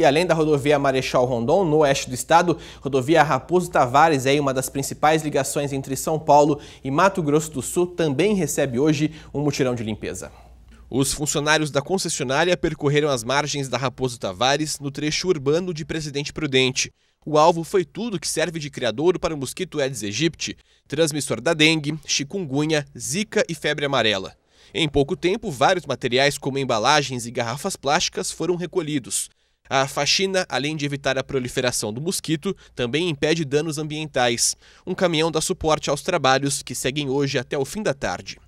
E além da rodovia Marechal Rondon, no oeste do estado, rodovia Raposo Tavares é uma das principais ligações entre São Paulo e Mato Grosso do Sul, também recebe hoje um mutirão de limpeza. Os funcionários da concessionária percorreram as margens da Raposo Tavares no trecho urbano de Presidente Prudente. O alvo foi tudo que serve de criadouro para o mosquito Aedes aegypti, transmissor da dengue, chikungunya, zika e febre amarela. Em pouco tempo, vários materiais como embalagens e garrafas plásticas foram recolhidos. A faxina, além de evitar a proliferação do mosquito, também impede danos ambientais. Um caminhão dá suporte aos trabalhos que seguem hoje até o fim da tarde.